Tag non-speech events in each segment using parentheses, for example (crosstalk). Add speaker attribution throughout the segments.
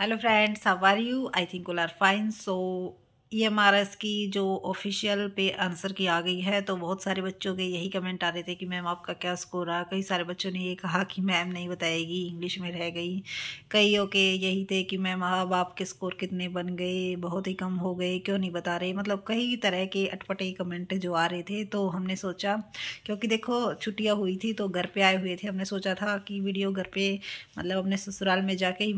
Speaker 1: hello friends how are you i think all are fine so E M R S की जो official पे answer की आ गई है तो बहुत सारे बच्चों के यही कमेंट आ रहे थे कि मैम आपका क्या स्कोर रहा कई सारे बच्चों ने ये कहा कि मैम नहीं बताएगी इंग्लिश में रह गई कई के यही थे कि मैम अब आपके स्कोर कितने बन गए बहुत ही कम हो गए क्यों नहीं बता रहे मतलब कई तरह के अटपटे कमेंट जो आ रहे थे तो हमने सोचा क्योंकि देखो छुट्टियाँ हुई थी तो घर पर आए हुए थे हमने सोचा था कि वीडियो घर पर मतलब अपने ससुराल में जाके ही (laughs)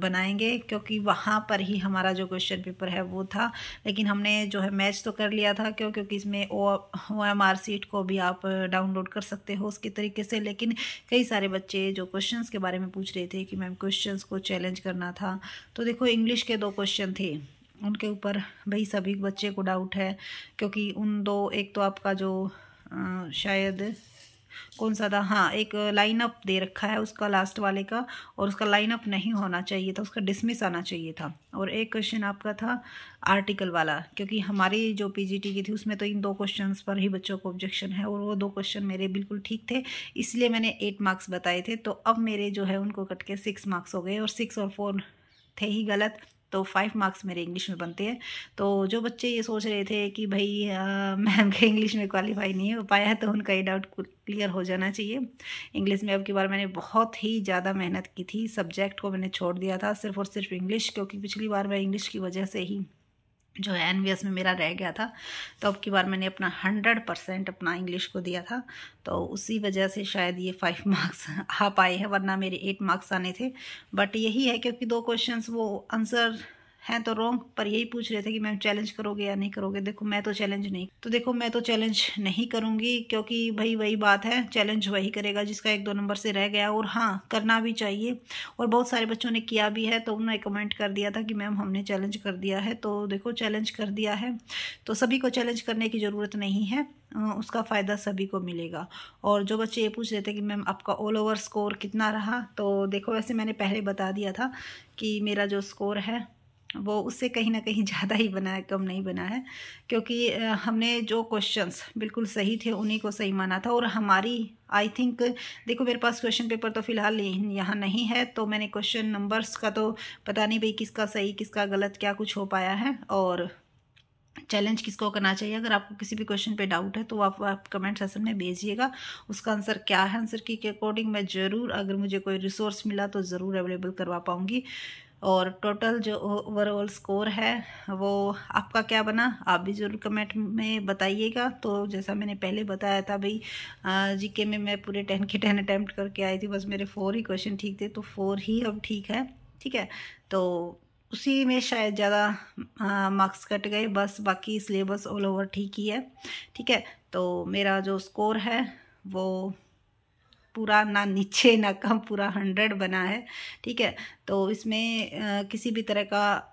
Speaker 1: बनाएंगे क्योंकि वहाँ पर ही हमारा जो क्वेश्चन पेपर है वो था लेकिन हमने जो है मैच तो कर लिया था क्यों क्योंकि इसमें ओ एम आर सीट को भी आप डाउनलोड कर सकते हो उसके तरीके से लेकिन कई सारे बच्चे जो क्वेश्चन के बारे में पूछ रहे थे कि मैम क्वेश्चन को चैलेंज करना था तो देखो इंग्लिश के दो क्वेश्चन थे उनके ऊपर भाई सभी बच्चे को डाउट है क्योंकि उन दो एक तो आपका जो आ, शायद कौन सा था हाँ एक लाइनअप दे रखा है उसका लास्ट वाले का और उसका लाइनअप नहीं होना चाहिए था उसका डिसमिस आना चाहिए था और एक क्वेश्चन आपका था आर्टिकल वाला क्योंकि हमारी जो पीजीटी की थी उसमें तो इन दो क्वेश्चन पर ही बच्चों को ऑब्जेक्शन है और वो दो क्वेश्चन मेरे बिल्कुल ठीक थे इसलिए मैंने एट मार्क्स बताए थे तो अब मेरे जो है उनको कट के सिक्स मार्क्स हो गए और सिक्स और फोर थे ही गलत तो फाइव मार्क्स मेरे इंग्लिश में बनते हैं तो जो बच्चे ये सोच रहे थे कि भाई मैम के इंग्लिश में क्वालिफाई नहीं हो पाया तो उनका ये डाउट क्लियर हो जाना चाहिए इंग्लिश में अब की बार मैंने बहुत ही ज़्यादा मेहनत की थी सब्जेक्ट को मैंने छोड़ दिया था सिर्फ और सिर्फ इंग्लिश क्योंकि पिछली बार मैं इंग्लिश की वजह से ही जो है एन में मेरा रह गया था तो अब की बार मैंने अपना हंड्रेड परसेंट अपना इंग्लिश को दिया था तो उसी वजह से शायद ये फाइव मार्क्स (laughs) आ पाए हैं वरना मेरे एट मार्क्स आने थे बट यही है क्योंकि दो क्वेश्चंस वो आंसर हैं तो रॉन्ग पर यही पूछ रहे थे कि मैम चैलेंज करोगे या नहीं करोगे देखो मैं तो चैलेंज नहीं तो देखो मैं तो चैलेंज नहीं करूँगी क्योंकि भाई वही बात है चैलेंज वही करेगा जिसका एक दो नंबर से रह गया और हाँ करना भी चाहिए और बहुत सारे बच्चों ने किया भी है तो उन्होंने कमेंट कर दिया था कि मैम हमने चैलेंज कर दिया है तो देखो चैलेंज कर दिया है तो सभी को चैलेंज करने की ज़रूरत नहीं है उसका फ़ायदा सभी को मिलेगा और जो बच्चे ये पूछ रहे थे कि मैम आपका ऑल ओवर स्कोर कितना रहा तो देखो वैसे मैंने पहले बता दिया था कि मेरा जो स्कोर है वो उससे कहीं ना कहीं (laughs) ज़्यादा ही बना है कम नहीं बना है क्योंकि हमने जो क्वेश्चंस बिल्कुल सही थे उन्हीं को सही माना था और हमारी आई थिंक देखो मेरे पास क्वेश्चन पेपर तो फिलहाल यहाँ नहीं है तो मैंने क्वेश्चन नंबर्स का तो पता नहीं भाई किसका सही किसका गलत क्या कुछ हो पाया है और चैलेंज किसको करना चाहिए अगर आपको किसी भी क्वेश्चन पे डाउट है तो आप, आप कमेंट सेशन में भेजिएगा उसका आंसर क्या है आंसर की अकॉर्डिंग मैं ज़रूर अगर मुझे कोई रिसोर्स मिला तो ज़रूर अवेलेबल करवा पाऊँगी और टोटल जो ओवरऑल स्कोर है वो आपका क्या बना आप भी ज़रूर कमेंट में बताइएगा तो जैसा मैंने पहले बताया था भाई जीके में मैं पूरे टेन के टेन अटैम्प्ट करके आई थी बस मेरे फोर ही क्वेश्चन ठीक थे तो फोर ही अब ठीक है ठीक है तो उसी में शायद ज़्यादा मार्क्स कट गए बस बाकी सिलेबस ऑल ओवर ठीक ही है ठीक है तो मेरा जो स्कोर है वो पूरा ना नीचे ना कम पूरा हंड्रेड बना है ठीक है तो इसमें आ, किसी भी तरह का आ,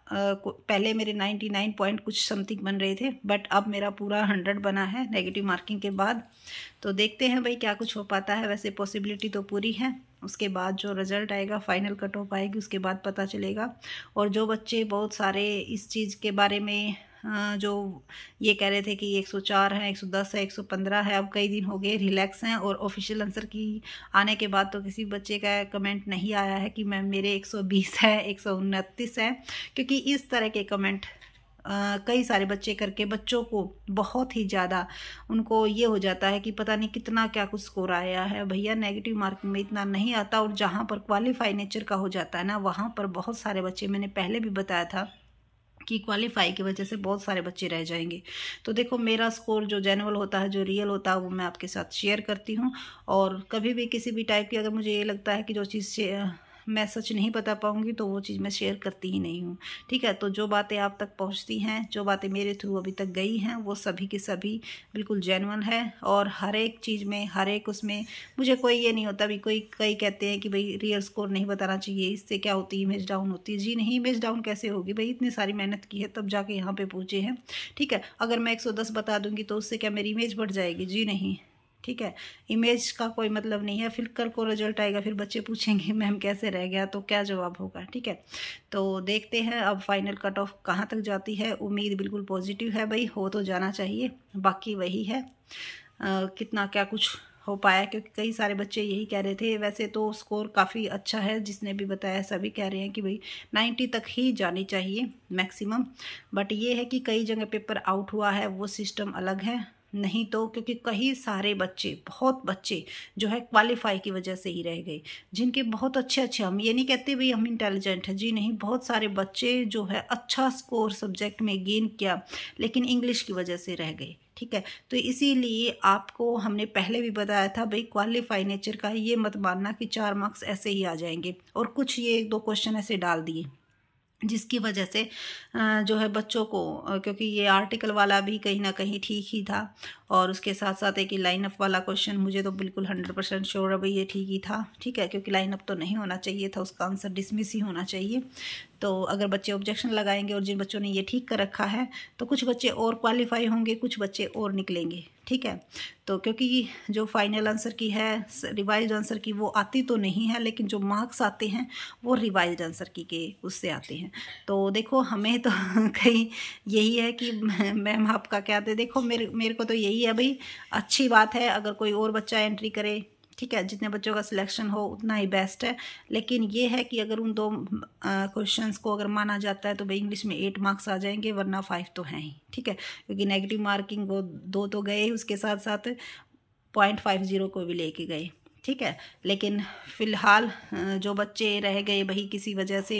Speaker 1: पहले मेरे नाइन्टी नाइन पॉइंट कुछ समथिंग बन रहे थे बट अब मेरा पूरा हंड्रेड बना है नेगेटिव मार्किंग के बाद तो देखते हैं भाई क्या कुछ हो पाता है वैसे पॉसिबिलिटी तो पूरी है उसके बाद जो रिज़ल्ट आएगा फाइनल कट ऑफ आएगी उसके बाद पता चलेगा और जो बच्चे बहुत सारे इस चीज़ के बारे में हाँ, जो ये कह रहे थे कि 104 है 110 है 115 है अब कई दिन हो गए रिलैक्स हैं और ऑफिशियल आंसर की आने के बाद तो किसी बच्चे का कमेंट नहीं आया है कि मैम मेरे 120 है एक है क्योंकि इस तरह के कमेंट कई सारे बच्चे करके बच्चों को बहुत ही ज़्यादा उनको ये हो जाता है कि पता नहीं कितना क्या कुछ स्कोर आया है भैया नेगेटिव मार्किंग में इतना नहीं आता और जहाँ पर क्वालिफाई नेचर का हो जाता है ना वहाँ पर बहुत सारे बच्चे मैंने पहले भी बताया था की क्वालिफाई की वजह से बहुत सारे बच्चे रह जाएंगे तो देखो मेरा स्कोर जो जेनवल होता है जो रियल होता है वो मैं आपके साथ शेयर करती हूँ और कभी भी किसी भी टाइप की अगर मुझे ये लगता है कि जो चीज़ मैं सच नहीं बता पाऊँगी तो वो चीज़ मैं शेयर करती ही नहीं हूँ ठीक है तो जो बातें आप तक पहुँचती हैं जो बातें मेरे थ्रू अभी तक गई हैं वो सभी की सभी बिल्कुल जेनवन है और हर एक चीज़ में हर एक उसमें मुझे कोई ये नहीं होता भी कोई कई कहते हैं कि भाई रियल स्कोर नहीं बताना चाहिए इससे क्या होती है इमेज डाउन होती है जी नहीं इमेज डाउन कैसे होगी भाई इतनी सारी मेहनत की है तब जाके यहाँ पर पहुँचे हैं ठीक है अगर मैं एक बता दूंगी तो उससे क्या मेरी इमेज बढ़ जाएगी जी नहीं ठीक है इमेज का कोई मतलब नहीं है फिर कल को रिजल्ट आएगा फिर बच्चे पूछेंगे मैम कैसे रह गया तो क्या जवाब होगा ठीक है तो देखते हैं अब फाइनल कट ऑफ कहाँ तक जाती है उम्मीद बिल्कुल पॉजिटिव है भाई हो तो जाना चाहिए बाकी वही है आ, कितना क्या कुछ हो पाया क्योंकि कई सारे बच्चे यही कह रहे थे वैसे तो स्कोर काफ़ी अच्छा है जिसने भी बताया सभी कह रहे हैं कि भाई नाइन्टी तक ही जानी चाहिए मैक्सिमम बट ये है कि कई जगह पेपर आउट हुआ है वो सिस्टम अलग है नहीं तो क्योंकि कई सारे बच्चे बहुत बच्चे जो है क्वालिफाई की वजह से ही रह गए जिनके बहुत अच्छे अच्छे हम ये नहीं कहते भाई हम इंटेलिजेंट हैं जी नहीं बहुत सारे बच्चे जो है अच्छा स्कोर सब्जेक्ट में गेन किया लेकिन इंग्लिश की वजह से रह गए ठीक है तो इसीलिए आपको हमने पहले भी बताया था भाई क्वालिफाई नेचर का ये मत मानना कि चार मार्क्स ऐसे ही आ जाएंगे और कुछ ये एक दो क्वेश्चन ऐसे डाल दिए जिसकी वजह से जो है बच्चों को क्योंकि ये आर्टिकल वाला भी कहीं ना कहीं ठीक ही था और उसके साथ साथ एक लाइन अप वाला क्वेश्चन मुझे तो बिल्कुल हंड्रेड परसेंट श्योर है भाई ये ठीक ही था ठीक है क्योंकि लाइन अप तो नहीं होना चाहिए था उसका आंसर डिसमिस ही होना चाहिए तो अगर बच्चे ऑब्जेक्शन लगाएंगे और जिन बच्चों ने ये ठीक कर रखा है तो कुछ बच्चे और क्वालिफाई होंगे कुछ बच्चे और निकलेंगे ठीक है तो क्योंकि जो फाइनल आंसर की है रिवाइज आंसर की वो आती तो नहीं है लेकिन जो मार्क्स आते हैं वो रिवाइज आंसर की के उससे आते हैं तो देखो हमें तो (laughs) कहीं यही है कि मैम (laughs) आपका क्या आते देखो मेरे मेरे को तो यही है भाई अच्छी बात है अगर कोई और बच्चा एंट्री करे ठीक है जितने बच्चों का सिलेक्शन हो उतना ही बेस्ट है लेकिन ये है कि अगर उन दो क्वेश्चन को अगर माना जाता है तो भाई इंग्लिश में एट मार्क्स आ जाएंगे वरना फाइव तो हैं ही ठीक है क्योंकि नेगेटिव मार्किंग वो दो तो गए उसके साथ साथ पॉइंट फाइव जीरो को भी लेके गए ठीक है लेकिन फ़िलहाल जो बच्चे रह गए वही किसी वजह से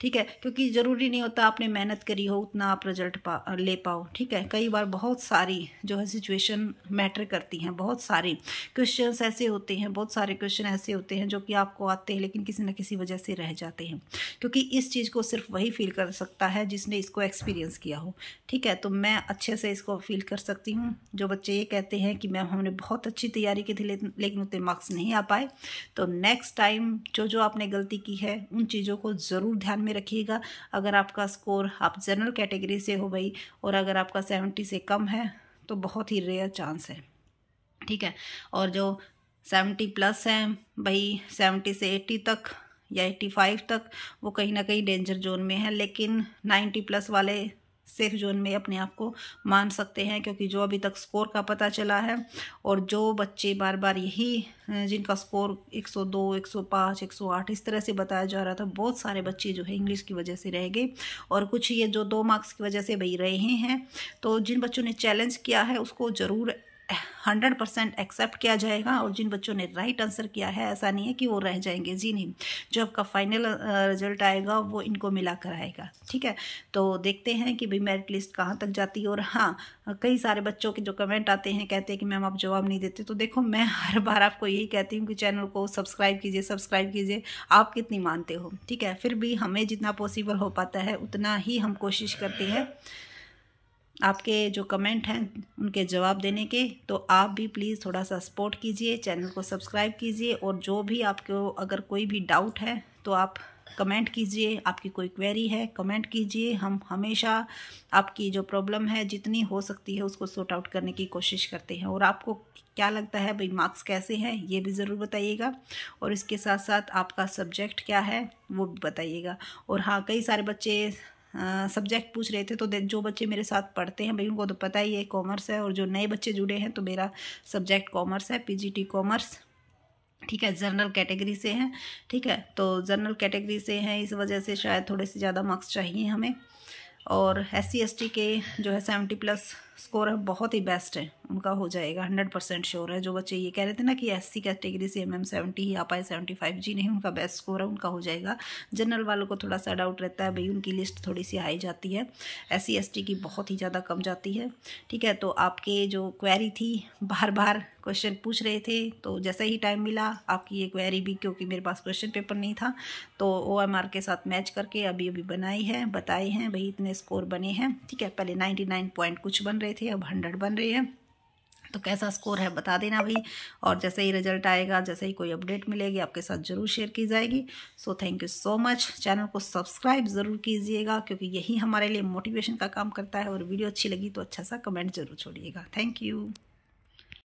Speaker 1: ठीक है क्योंकि ज़रूरी नहीं होता आपने मेहनत करी हो उतना आप रिजल्ट पा ले पाओ ठीक है कई बार बहुत सारी जो है सिचुएशन मैटर करती हैं बहुत सारे क्वेश्चंस ऐसे होते हैं बहुत सारे क्वेश्चन ऐसे होते हैं जो कि आपको आते हैं लेकिन किसी न किसी वजह से रह जाते हैं क्योंकि इस चीज़ को सिर्फ वही फील कर सकता है जिसने इसको एक्सपीरियंस किया हो ठीक है तो मैं अच्छे से इसको फील कर सकती हूँ जो बच्चे ये कहते हैं कि मैम हमने बहुत अच्छी तैयारी की थी लेकिन उतने मार्क्स नहीं नहीं आ पाए तो नेक्स्ट टाइम जो जो आपने गलती की है उन चीज़ों को ज़रूर ध्यान में रखिएगा अगर आपका स्कोर आप जनरल कैटेगरी से हो भाई और अगर आपका सेवेंटी से कम है तो बहुत ही रेयर चांस है ठीक है और जो सेवेंटी प्लस है भाई सेवेंटी से एट्टी तक या एट्टी फाइव तक वो कहीं ना कहीं डेंजर जोन में है लेकिन नाइन्टी प्लस वाले सेफ जोन में अपने आप को मान सकते हैं क्योंकि जो अभी तक स्कोर का पता चला है और जो बच्चे बार बार यही जिनका स्कोर 102, 105, 108 इस तरह से बताया जा रहा था बहुत सारे बच्चे जो है इंग्लिश की वजह से रह गए और कुछ ये जो दो मार्क्स की वजह से भाई रहे हैं तो जिन बच्चों ने चैलेंज किया है उसको ज़रूर हंड्रेड परसेंट एक्सेप्ट किया जाएगा और जिन बच्चों ने राइट आंसर किया है ऐसा नहीं है कि वो रह जाएंगे जी नहीं जो आपका फाइनल रिजल्ट आएगा वो इनको मिला कर आएगा ठीक है तो देखते हैं कि भाई मेरिट लिस्ट कहाँ तक जाती है और हाँ कई सारे बच्चों के जो कमेंट आते हैं कहते हैं कि मैम आप जवाब नहीं देते तो देखो मैं हर बार आपको यही कहती हूँ कि चैनल को सब्सक्राइब कीजिए सब्सक्राइब कीजिए आप कितनी मानते हो ठीक है फिर भी हमें जितना पॉसिबल हो पाता है उतना ही हम कोशिश करते हैं आपके जो कमेंट हैं उनके जवाब देने के तो आप भी प्लीज़ थोड़ा सा सपोर्ट कीजिए चैनल को सब्सक्राइब कीजिए और जो भी आपको अगर कोई भी डाउट है तो आप कमेंट कीजिए आपकी कोई क्वेरी है कमेंट कीजिए हम हमेशा आपकी जो प्रॉब्लम है जितनी हो सकती है उसको सॉर्ट आउट करने की कोशिश करते हैं और आपको क्या लगता है भाई मार्क्स कैसे हैं ये भी ज़रूर बताइएगा और इसके साथ साथ आपका सब्जेक्ट क्या है वो भी बताइएगा और हाँ कई सारे बच्चे सब्जेक्ट पूछ रहे थे तो जो बच्चे मेरे साथ पढ़ते हैं भाई उनको तो पता ही है कॉमर्स है और जो नए बच्चे जुड़े हैं तो मेरा सब्जेक्ट कॉमर्स है पी कॉमर्स ठीक है जनरल कैटेगरी से हैं ठीक है तो जनरल कैटेगरी से हैं इस वजह से शायद थोड़े से ज़्यादा मार्क्स चाहिए हमें और एस सी के जो है सेवेंटी प्लस स्कोर है बहुत ही बेस्ट है उनका हो जाएगा हंड्रेड परसेंट श्योर है जो बच्चे ये कह रहे थे ना कि एस सी कैटेगरी से एम एम सेवेंटी ही आ पाए सेवेंटी फाइव जी नहीं उनका बेस्ट स्कोर है उनका हो जाएगा जनरल वालों को थोड़ा सा डाउट रहता है भाई उनकी लिस्ट थोड़ी सी हाई जाती है एस सी एस टी की बहुत ही ज़्यादा कम जाती है ठीक है तो आपके जो क्वेरी थी बार बार क्वेश्चन पूछ रहे थे तो जैसे ही टाइम मिला आपकी ये क्वेरी भी क्योंकि मेरे पास क्वेश्चन पेपर नहीं था तो ओ एम आर के साथ मैच करके अभी अभी बनाई है बताए हैं भाई इतने स्कोर बने हैं ठीक है पहले नाइन्टी नाइन पॉइंट कुछ बन रहे रहे थे अब हंड्रेड बन रही है तो कैसा स्कोर है बता देना भाई और जैसे ही रिजल्ट आएगा जैसे ही कोई अपडेट मिलेगी आपके साथ ज़रूर शेयर की जाएगी so thank you so much channel को सब्सक्राइब ज़रूर कीजिएगा क्योंकि यही हमारे लिए मोटिवेशन का काम करता है और वीडियो अच्छी लगी तो अच्छा सा कमेंट ज़रूर छोड़िएगा थैंक यू